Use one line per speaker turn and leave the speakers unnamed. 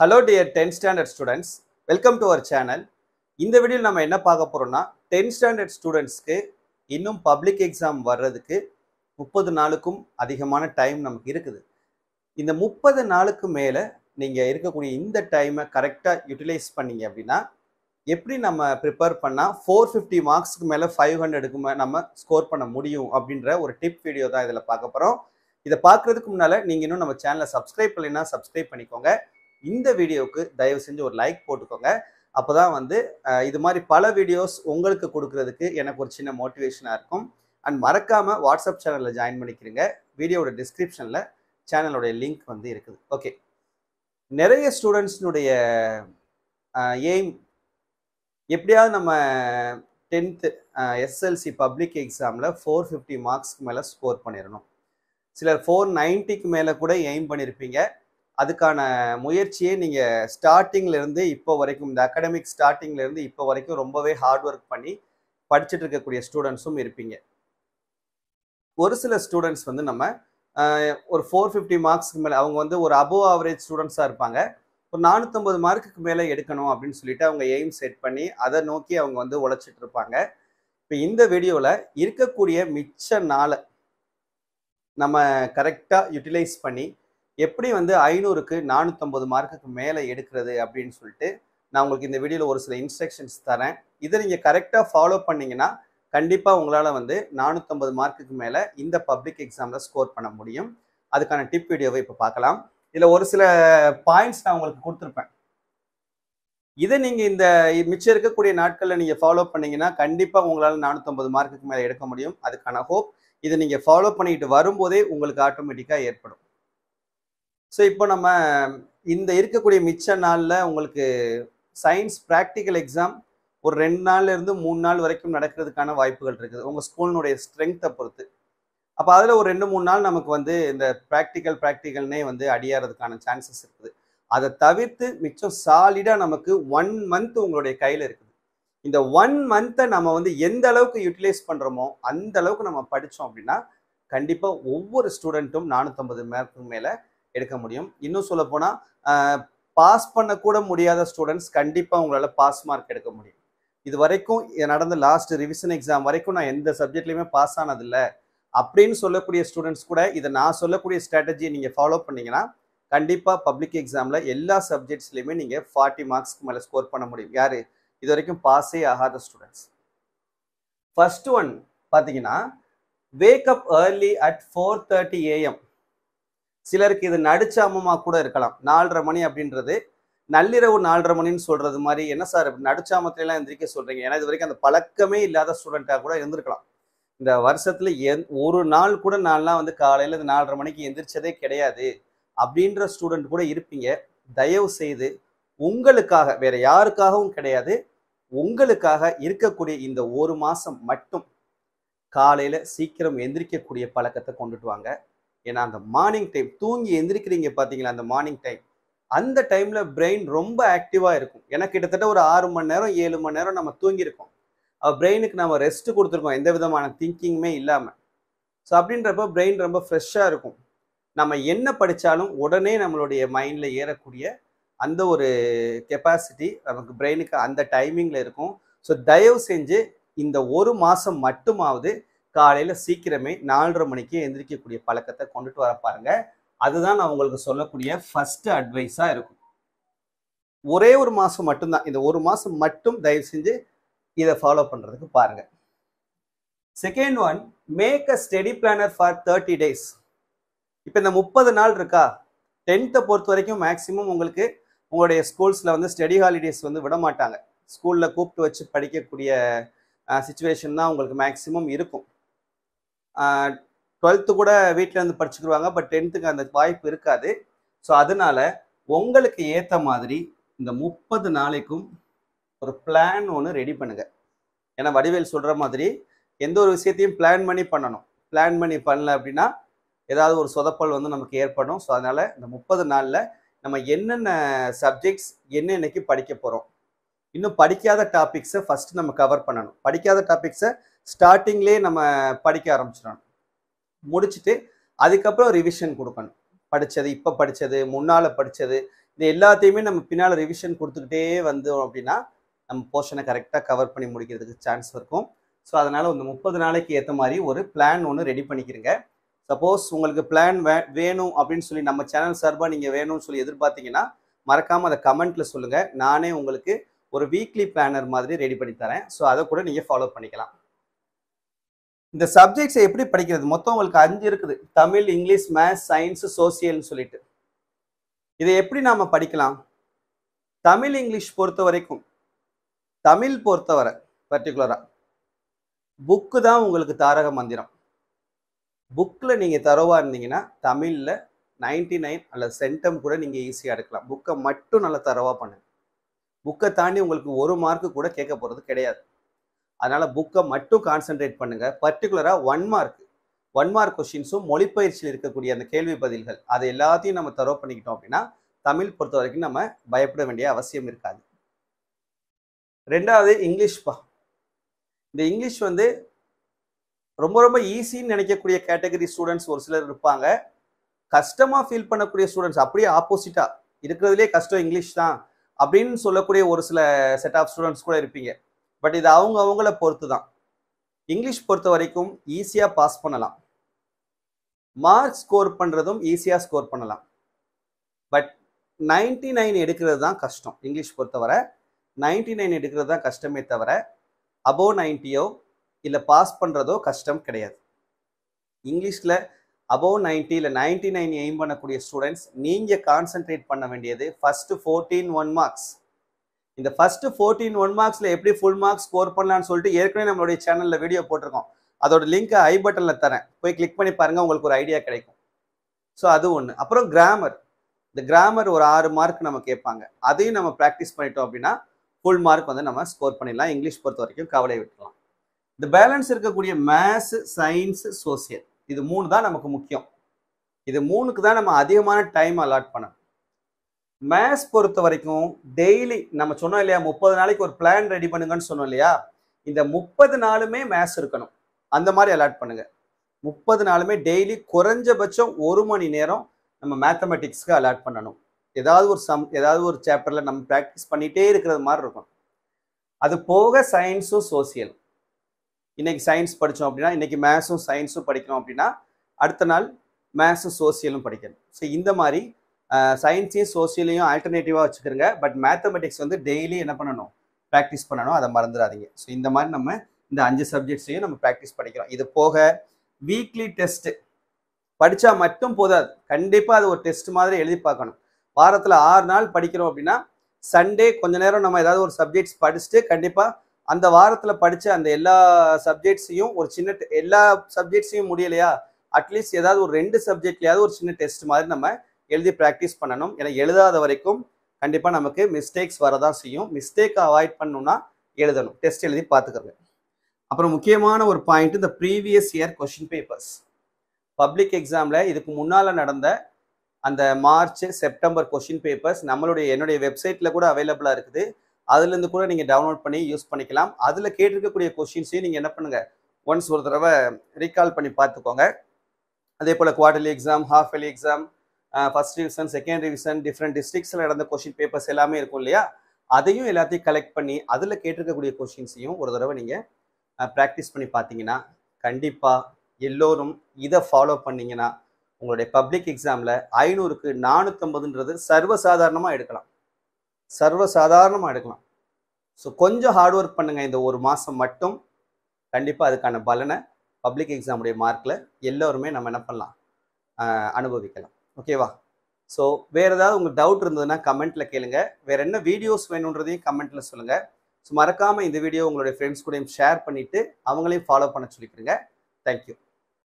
hello dear tenth standard students welcome to our channel இந்த வீடியோவில் நம்ம என்ன பார்க்க போகிறோம்னா டென்த் ஸ்டாண்டர்ட் ஸ்டூடெண்ட்ஸ்க்கு இன்னும் பப்ளிக் எக்ஸாம் வர்றதுக்கு முப்பது நாளுக்கும் அதிகமான டைம் நமக்கு இருக்குது இந்த முப்பது நாளுக்கு மேலே நீங்கள் இருக்கக்கூடிய இந்த டைமை கரெக்டாக யூட்டிலைஸ் பண்ணீங்க அப்படின்னா எப்படி நம்ம ப்ரிப்பேர் பண்ணால் ஃபோர் ஃபிஃப்டி மார்க்ஸ்க்கு மேலே ஃபைவ் ஹண்ட்ரடுக்கு மேலே நம்ம ஸ்கோர் பண்ண முடியும் அப்படின்ற ஒரு டிப் வீடியோ தான் இதில் பார்க்க போகிறோம் இதை பார்க்குறதுக்கு முன்னால் நீங்கள் இன்னும் நம்ம சேனலை சப்ஸ்கிரைப் பண்ணலைன்னா சப்ஸ்கிரைப் பண்ணிக்கோங்க இந்த வீடியோவுக்கு தயவு செஞ்சு ஒரு லைக் போட்டுக்கோங்க அப்போதான் வந்து இது மாதிரி பல வீடியோஸ் உங்களுக்கு கொடுக்கறதுக்கு எனக்கு ஒரு சின்ன மோட்டிவேஷனாக இருக்கும் அண்ட் மறக்காமல் வாட்ஸ்அப் சேனலில் ஜாயின் பண்ணிக்கிறீங்க வீடியோட டிஸ்கிரிப்ஷனில் சேனலோடைய லிங்க் வந்து இருக்குது ஓகே நிறைய ஸ்டூடெண்ட்ஸினுடைய எய்ம் எப்படியாவது நம்ம டென்த்து எஸ்எல்சி பப்ளிக் எக்ஸாமில் ஃபோர் ஃபிஃப்டி மார்க்ஸ்க்கு மேலே ஸ்கோர் பண்ணிடணும் சிலர் ஃபோர் நைன்ட்டிக்கு மேலே கூட எய்ம் பண்ணியிருப்பீங்க அதுக்கான முயற்சியை நீங்கள் ஸ்டார்டிங்லேருந்து இப்போ வரைக்கும் இந்த அகடமிக் ஸ்டார்டிங்லேருந்து இப்போ வரைக்கும் ரொம்பவே ஹார்ட் ஒர்க் பண்ணி படிச்சுட்டு இருக்கக்கூடிய ஸ்டூடெண்ட்ஸும் இருப்பீங்க ஒரு சில ஸ்டூடெண்ட்ஸ் வந்து நம்ம ஒரு ஃபோர் ஃபிஃப்டி மார்க்ஸ்க்கு மேலே அவங்க வந்து ஒரு அபோவ் ஆவரேஜ் ஸ்டூடெண்ட்ஸாக இருப்பாங்க ஒரு நானூற்றம்பது மார்க்குக்கு மேலே எடுக்கணும் அப்படின்னு சொல்லிட்டு அவங்க எய்ம் செட் பண்ணி அதை நோக்கி அவங்க வந்து உழைச்சிட்டு இருப்பாங்க இப்போ இந்த வீடியோவில் இருக்கக்கூடிய மிச்ச நாளை நம்ம கரெக்டாக யூட்டிலைஸ் பண்ணி எப்படி வந்து ஐநூறுக்கு நானூற்றம்பது மார்க்குக்கு மேலே எடுக்கிறது அப்படின்னு சொல்லிட்டு நான் உங்களுக்கு இந்த வீடியோவில் ஒரு சில இன்ஸ்ட்ரக்ஷன்ஸ் தரேன் இதை நீங்கள் கரெக்டாக ஃபாலோ பண்ணிங்கன்னா கண்டிப்பாக உங்களால் வந்து நானூற்றம்பது மார்க்குக்கு மேலே இந்த பப்ளிக் எக்ஸாமில் ஸ்கோர் பண்ண முடியும் அதுக்கான டிப் வீடியோவை இப்போ பார்க்கலாம் இதில் ஒரு சில பாயிண்ட்ஸ் நான் உங்களுக்கு கொடுத்துருப்பேன் இதை நீங்கள் இந்த மிச்சம் இருக்கக்கூடிய நாட்களில் நீங்கள் ஃபாலோ பண்ணிங்கன்னா கண்டிப்பாக உங்களால் நானூற்றம்பது மார்க்குக்கு மேலே எடுக்க முடியும் அதுக்கான ஹோப் இதை நீங்கள் ஃபாலோ பண்ணிக்கிட்டு வரும்போதே உங்களுக்கு ஆட்டோமேட்டிக்காக ஏற்படும் ஸோ இப்போ நம்ம இந்த இருக்கக்கூடிய மிச்ச நாளில் உங்களுக்கு சயின்ஸ் ப்ராக்டிக்கல் எக்ஸாம் ஒரு ரெண்டு நாள்லேருந்து மூணு நாள் வரைக்கும் நடக்கிறதுக்கான வாய்ப்புகள் இருக்குது உங்கள் ஸ்கூலினுடைய ஸ்ட்ரென்த்தை பொறுத்து அப்போ அதில் ஒரு ரெண்டு மூணு நாள் நமக்கு வந்து இந்த ப்ராக்டிக்கல் ப்ராக்டிக்கல்னே வந்து அடியாறதுக்கான சான்சஸ் இருக்குது அதை தவிர்த்து மிச்சம் சாலிடாக நமக்கு ஒன் மந்த் உங்களுடைய கையில் இருக்குது இந்த ஒன் மந்த்தை நம்ம வந்து எந்த அளவுக்கு யூட்டிலைஸ் பண்ணுறோமோ அந்த அளவுக்கு நம்ம படித்தோம் அப்படின்னா கண்டிப்பாக ஒவ்வொரு ஸ்டூடெண்ட்டும் நானூற்றம்பது மார்க்கு மேலே எடுக்க முடியும் இன்னும் சொல்ல போனால் பாஸ் பண்ணக்கூட முடியாத ஸ்டூடெண்ட்ஸ் கண்டிப்பாக உங்களால் பாஸ் மார்க் எடுக்க முடியும் இது வரைக்கும் நடந்த லாஸ்ட் ரிவிஷன் எக்ஸாம் வரைக்கும் நான் எந்த சப்ஜெக்ட்லையுமே பாஸ் ஆனதில்லை அப்படின்னு சொல்லக்கூடிய ஸ்டூடெண்ட்ஸ் கூட இதை நான் சொல்லக்கூடிய ஸ்ட்ராட்டஜியை நீங்கள் ஃபாலோ பண்ணிங்கன்னா கண்டிப்பாக பப்ளிக் எக்ஸாமில் எல்லா சப்ஜெக்ட்ஸ்லையுமே நீங்கள் ஃபார்ட்டி மார்க்ஸ்க்கு மேலே ஸ்கோர் பண்ண முடியும் யார் இது வரைக்கும் பாஸே ஆகாத ஸ்டூடெண்ட்ஸ் ஃபர்ஸ்ட் ஒன் பார்த்தீங்கன்னா wake up early at four thirty AM சிலருக்கு இது நடுச்சாமமா கூட இருக்கலாம் நாலரை மணி அப்படின்றது நள்ளிரவு நாலரை மணின்னு சொல்றது மாதிரி என்ன சார் நடுச்சாமத்திலாம் எந்திரிக்க சொல்றீங்க ஏன்னா இது வரைக்கும் அந்த பழக்கமே இல்லாத ஸ்டூடெண்ட்டாக கூட இருந்திருக்கலாம் இந்த வருஷத்துல எந் ஒரு நாள் கூட நான்லாம் வந்து காலையில இந்த நாலரை மணிக்கு எந்திரிச்சதே கிடையாது அப்படின்ற ஸ்டூடெண்ட் கூட இருப்பீங்க தயவு செய்து உங்களுக்காக வேற யாருக்காகவும் கிடையாது உங்களுக்காக இருக்கக்கூடிய இந்த ஒரு மாசம் மட்டும் காலையில சீக்கிரம் எந்திரிக்கக்கூடிய பழக்கத்தை கொண்டுட்டு வாங்க ஏன்னா அந்த மார்னிங் டைம் தூங்கி எந்திரிக்கிறீங்க பார்த்தீங்களா அந்த மார்னிங் டைம் அந்த டைமில் பிரெயின் ரொம்ப ஆக்டிவாக இருக்கும் ஏன்னா கிட்டத்தட்ட ஒரு ஆறு மணி நேரம் ஏழு மணி நேரம் நம்ம தூங்கியிருக்கோம் பிரெயினுக்கு நம்ம ரெஸ்ட் கொடுத்துருக்கோம் எந்த விதமான திங்கிங்குமே இல்லாமல் ஸோ அப்படின்றப்ப பிரெயின் ரொம்ப ஃப்ரெஷ்ஷாக இருக்கும் நம்ம என்ன படித்தாலும் உடனே நம்மளுடைய மைண்டில் ஏறக்கூடிய அந்த ஒரு கெப்பாசிட்டி நமக்கு பிரெயினுக்கு அந்த டைமிங்கில் இருக்கும் ஸோ தயவு செஞ்சு இந்த ஒரு மாதம் மட்டுமாவது காலையில் சீக்கிரமே நாலரை மணிக்கு எந்திரிக்கக்கூடிய பழக்கத்தை கொண்டுட்டு வர பாருங்க அதுதான் நான் உங்களுக்கு சொல்லக்கூடிய ஃபஸ்ட்டு அட்வைஸாக இருக்கும் ஒரே ஒரு மாதம் மட்டும்தான் இந்த ஒரு மாதம் மட்டும் தயவு செஞ்சு இதை ஃபாலோ பண்ணுறதுக்கு பாருங்கள் second one make a steady planner for thirty days இப்போ இந்த முப்பது நாள் இருக்கா டென்த்தை பொறுத்த வரைக்கும் மேக்ஸிமம் உங்களுக்கு உங்களுடைய ஸ்கூல்ஸில் வந்து ஸ்டடி ஹாலிடேஸ் வந்து விட மாட்டாங்க ஸ்கூலில் கூப்பிட்டு வச்சு படிக்கக்கூடிய சுச்சுவேஷன் தான் உங்களுக்கு மேக்ஸிமம் இருக்கும் டுவெல்த்து கூட வீட்டில் வந்து படிச்சுக்கிடுவாங்க பட் டென்த்துக்கு அந்த வாய்ப்பு இருக்காது ஸோ அதனால உங்களுக்கு ஏற்ற மாதிரி இந்த முப்பது நாளைக்கும் ஒரு பிளான் ஒன்று ரெடி பண்ணுங்க ஏன்னா வடிவேல் சொல்கிற மாதிரி எந்த ஒரு விஷயத்தையும் பிளான் பண்ணி பண்ணணும் பிளான் பண்ணி பண்ணல அப்படின்னா ஏதாவது ஒரு சொதப்பல் வந்து நமக்கு ஏற்படும் ஸோ அதனால் இந்த முப்பது நாளில் நம்ம என்னென்ன சப்ஜெக்ட்ஸ் என்னென்னைக்கு படிக்க போகிறோம் இன்னும் படிக்காத டாபிக்ஸை ஃபர்ஸ்ட் நம்ம கவர் பண்ணணும் படிக்காத டாபிக்ஸை ஸ்டார்டிங்லேயே நம்ம படிக்க ஆரம்பிச்சிடணும் முடிச்சுட்டு அதுக்கப்புறம் ரிவிஷன் கொடுக்கணும் படித்தது இப்போ படித்தது முன்னால் படித்தது இது எல்லாத்தையுமே நம்ம பின்னால் ரிவிஷன் கொடுத்துக்கிட்டே வந்தோம் அப்படின்னா நம்ம போர்ஷனை கரெக்டாக கவர் பண்ணி முடிக்கிறதுக்கு சான்ஸ் இருக்கும் ஸோ அதனால் இந்த முப்பது நாளைக்கு ஏற்ற மாதிரி ஒரு பிளான் ஒன்று ரெடி பண்ணிக்கிறங்க சப்போஸ் உங்களுக்கு பிளான் வே வேணும் அப்படின்னு சொல்லி நம்ம சேனல் சார்பாக நீங்கள் வேணும்னு சொல்லி எதிர்பார்த்தீங்கன்னா மறக்காமல் அதை கமெண்ட்டில் சொல்லுங்கள் நானே உங்களுக்கு ஒரு வீக்லி பிளானர் மாதிரி ரெடி பண்ணி தரேன் ஸோ அதை கூட நீங்கள் ஃபாலோ பண்ணிக்கலாம் இந்த சப்ஜெக்ட்ஸை எப்படி படிக்கிறது மொத்தம் உங்களுக்கு அஞ்சு இருக்குது தமிழ் இங்கிலீஷ் மேத்ஸ் சயின்ஸ் சோசியல்னு சொல்லிட்டு இதை எப்படி நாம் படிக்கலாம் தமிழ் இங்கிலீஷ் பொறுத்த வரைக்கும் தமிழ் பொறுத்தவரை பர்டிகுலராக புக்கு தான் உங்களுக்கு தாரக மந்திரம் புக்கில் நீங்கள் தரவாக இருந்தீங்கன்னா தமிழில் நைன்டி நைன் அல்லது சென்டம் கூட நீங்கள் ஈஸியாக எடுக்கலாம் புக்கை மட்டும் நல்லா தரவாக பண்ணுங்கள் புக்கை தாண்டி உங்களுக்கு ஒரு மார்க்கு கூட கேட்க போகிறது கிடையாது அதனால் புக்கை மட்டும் கான்சென்ட்ரேட் பண்ணுங்கள் பர்டிகுலராக ஒன் மார்க் ஒன் மார்க் கொஷின்ஸும் மொழிப்பயிற்சியில் இருக்கக்கூடிய அந்த கேள்வி பதில்கள் அதை எல்லாத்தையும் நம்ம தரோ பண்ணிக்கிட்டோம் அப்படின்னா தமிழ் பொறுத்த வரைக்கும் நம்ம பயப்பட வேண்டிய அவசியம் இருக்காது ரெண்டாவது இங்கிலீஷ்ப்பா இந்த இங்கிலீஷ் வந்து ரொம்ப ரொம்ப ஈஸின்னு நினைக்கக்கூடிய கேட்டகரி ஸ்டூடெண்ட்ஸ் ஒரு சிலர் இருப்பாங்க கஷ்டமாக ஃபீல் பண்ணக்கூடிய ஸ்டூடெண்ட்ஸ் அப்படியே ஆப்போசிட்டாக இருக்கிறதுலே கஷ்டம் இங்கிலீஷ் தான் அப்படின்னு சொல்லக்கூடிய ஒரு சில செட் ஆஃப் ஸ்டூடெண்ட்ஸ் கூட இருப்பீங்க பட் இது அவங்க அவங்கள பொறுத்து தான் இங்கிலீஷ் பொறுத்த வரைக்கும் ஈஸியாக பாஸ் பண்ணலாம் மார்க் ஸ்கோர் பண்ணுறதும் ஈஸியாக ஸ்கோர் பண்ணலாம் பட் நைன்டி நைன் எடுக்கிறது தான் கஷ்டம் இங்கிலீஷ் பொறுத்தவரை நைன்டி நைன் எடுக்கிறது தான் கஷ்டமே தவிர அபோவ் நைன்ட்டியோ இல்லை பாஸ் பண்ணுறதோ கஷ்டம் கிடையாது இங்கிலீஷில் அபோவ் நைன்ட்டி இல்லை நைன்டி நைன் எய்ம் பண்ணக்கூடிய ஸ்டூடெண்ட்ஸ் நீங்கள் கான்சென்ட்ரேட் பண்ண வேண்டியது ஃபஸ்ட்டு ஃபோர்டீன் ஒன் மார்க்ஸ் இந்த ஃபர்ஸ்ட் ஃபோர்டீன் ஒன் மார்க்ஸில் எப்படி ஃபுல் மார்க்ஸ் ஸ்கோர் பண்ணலான்னு சொல்லிட்டு ஏற்கனவே நம்மளுடைய சேனலில் வீடியோ போட்டிருக்கோம் அதோட லிங்க்கை ஐ பட்டனில் தரேன் போய் கிளிக் பண்ணி பாருங்கள் உங்களுக்கு ஒரு ஐடியா கிடைக்கும் ஸோ அது ஒன்று அப்புறம் கிராமர் இந்த கிராமர் ஒரு ஆறு மார்க் நம்ம கேட்பாங்க அதையும் நம்ம ப்ராக்டிஸ் பண்ணிட்டோம் அப்படின்னா ஃபுல் மார்க் வந்து நம்ம ஸ்கோர் பண்ணிடலாம் இங்கிலீஷ் பொறுத்த வரைக்கும் கவலை விட்டுலாம் இந்த பேலன்ஸ் இருக்கக்கூடிய மேத்ஸ் சயின்ஸ் சோசியல் இது மூணு தான் நமக்கு முக்கியம் இது மூணுக்கு தான் நம்ம அதிகமான டைம் அலாட் பண்ணணும் மேத்ஸ் பொறுத்த வரைக்கும் டெய்லி நம்ம சொன்னோம் இல்லையா முப்பது நாளைக்கு ஒரு பிளான் ரெடி பண்ணுங்கன்னு சொன்னோம் இல்லையா இந்த முப்பது நாளுமே மேத்ஸ் இருக்கணும் அந்த மாதிரி அலாட் பண்ணுங்க முப்பது நாளுமே டெய்லி குறைஞ்சபட்சம் ஒரு மணி நேரம் நம்ம மேத்தமெட்டிக்ஸ்க்கு அலாட் பண்ணணும் ஏதாவது ஒரு சம் ஏதாவது ஒரு சாப்டரில் நம்ம ப்ராக்டிஸ் பண்ணிகிட்டே இருக்கிறது மாதிரி இருக்கும் அது போக சயின்ஸும் சோசியலும் இன்றைக்கி சயின்ஸ் படித்தோம் அப்படின்னா இன்றைக்கி மேத்ஸும் சயின்ஸும் படிக்கணும் அப்படின்னா அடுத்த நாள் மேத்ஸும் சோசியலும் படிக்கணும் ஸோ இந்த மாதிரி சயின்ஸையும் சோசியலையும் ஆல்டர்னேட்டிவாக வச்சுக்கிறோங்க பட் மேத்தமெட்டிக்ஸ் வந்து டெய்லி என்ன பண்ணணும் ப்ராக்டிஸ் பண்ணணும் அதை மறந்துடாதீங்க ஸோ இந்த மாதிரி நம்ம இந்த அஞ்சு சப்ஜெக்ட்ஸையும் நம்ம ப்ராக்டிஸ் படிக்கிறோம் இது போக வீக்லி டெஸ்ட்டு படித்தா மட்டும் போதாது கண்டிப்பாக அது ஒரு டெஸ்ட் மாதிரி எழுதி பார்க்கணும் வாரத்தில் ஆறு நாள் படிக்கிறோம் அப்படின்னா சண்டே கொஞ்ச நேரம் நம்ம ஏதாவது ஒரு சப்ஜெக்ட்ஸ் படிச்சுட்டு கண்டிப்பாக அந்த வாரத்தில் படித்த அந்த எல்லா சப்ஜெக்ட்ஸையும் ஒரு சின்ன எல்லா சப்ஜெக்ட்ஸையும் முடியலையா அட்லீஸ்ட் ஏதாவது ஒரு ரெண்டு சப்ஜெக்ட்லையாவது ஒரு சின்ன டெஸ்ட் மாதிரி நம்ம எழுதி ப்ராக்டிஸ் பண்ணணும் ஏன்னா எழுதாத வரைக்கும் கண்டிப்பாக நமக்கு மிஸ்டேக்ஸ் வரதான் செய்யும் மிஸ்டேக்கை அவாய்ட் பண்ணணும்னா எழுதணும் டெஸ்ட் எழுதி பார்த்துக்கிறது அப்புறம் முக்கியமான ஒரு பாயிண்ட் இந்த previous year question papers public எக்ஸாமில் இதுக்கு முன்னால் நடந்த அந்த மார்ச் செப்டம்பர் கொஷின் பேப்பர்ஸ் நம்மளுடைய என்னுடைய வெப்சைட்டில் கூட அவைலபிளாக இருக்குது அதுலேருந்து கூட நீங்கள் டவுன்லோட் பண்ணி யூஸ் பண்ணிக்கலாம் அதில் கேட்டிருக்கக்கூடிய கொஷின்ஸையும் நீங்கள் என்ன பண்ணுங்கள் ஒன்ஸ் ஒரு தடவை ரீகால் பண்ணி பார்த்துக்கோங்க அதே போல் quarterly exam half yearly exam first revision second revision different டிஸ்ட்ரிக்ஸில் நடந்த கொஷின் பேப்பர்ஸ் எல்லாமே இருக்கும் இல்லையா அதையும் எல்லாத்தையும் கலெக்ட் பண்ணி அதில் கேட்டிருக்கக்கூடிய கொஷின்ஸையும் ஒரு தடவை நீங்கள் ப்ராக்டிஸ் பண்ணி பார்த்தீங்கன்னா கண்டிப்பாக எல்லோரும் இதை ஃபாலோ பண்ணிங்கன்னா உங்களுடைய பப்ளிக் எக்ஸாமில் ஐநூறுக்கு நானூற்றம்பதுன்றது சர்வசாதாரணமாக எடுக்கலாம் சர்வசாதாரணமாக எடுக்கலாம் ஸோ கொஞ்சம் ஹார்ட் ஒர்க் பண்ணுங்கள் இந்த ஒரு மாதம் மட்டும் கண்டிப்பாக அதுக்கான பலனை பப்ளிக் எக்ஸாமுடைய மார்க்கில் எல்லோருமே நம்ம என்ன பண்ணலாம் அனுபவிக்கலாம் ஓகேவா ஸோ வேறு ஏதாவது உங்கள் டவுட் இருந்ததுன்னா கமெண்ட்டில் கேளுங்க வேறு என்ன வீடியோஸ் வேணுன்றதையும் கமெண்ட்டில் சொல்லுங்கள் ஸோ மறக்காமல் இந்த வீடியோ உங்களுடைய ஃப்ரெண்ட்ஸ் கூடயும் ஷேர் பண்ணிவிட்டு அவங்களையும் ஃபாலோ பண்ண சொல்லிக்கிறேங்க தேங்க்யூ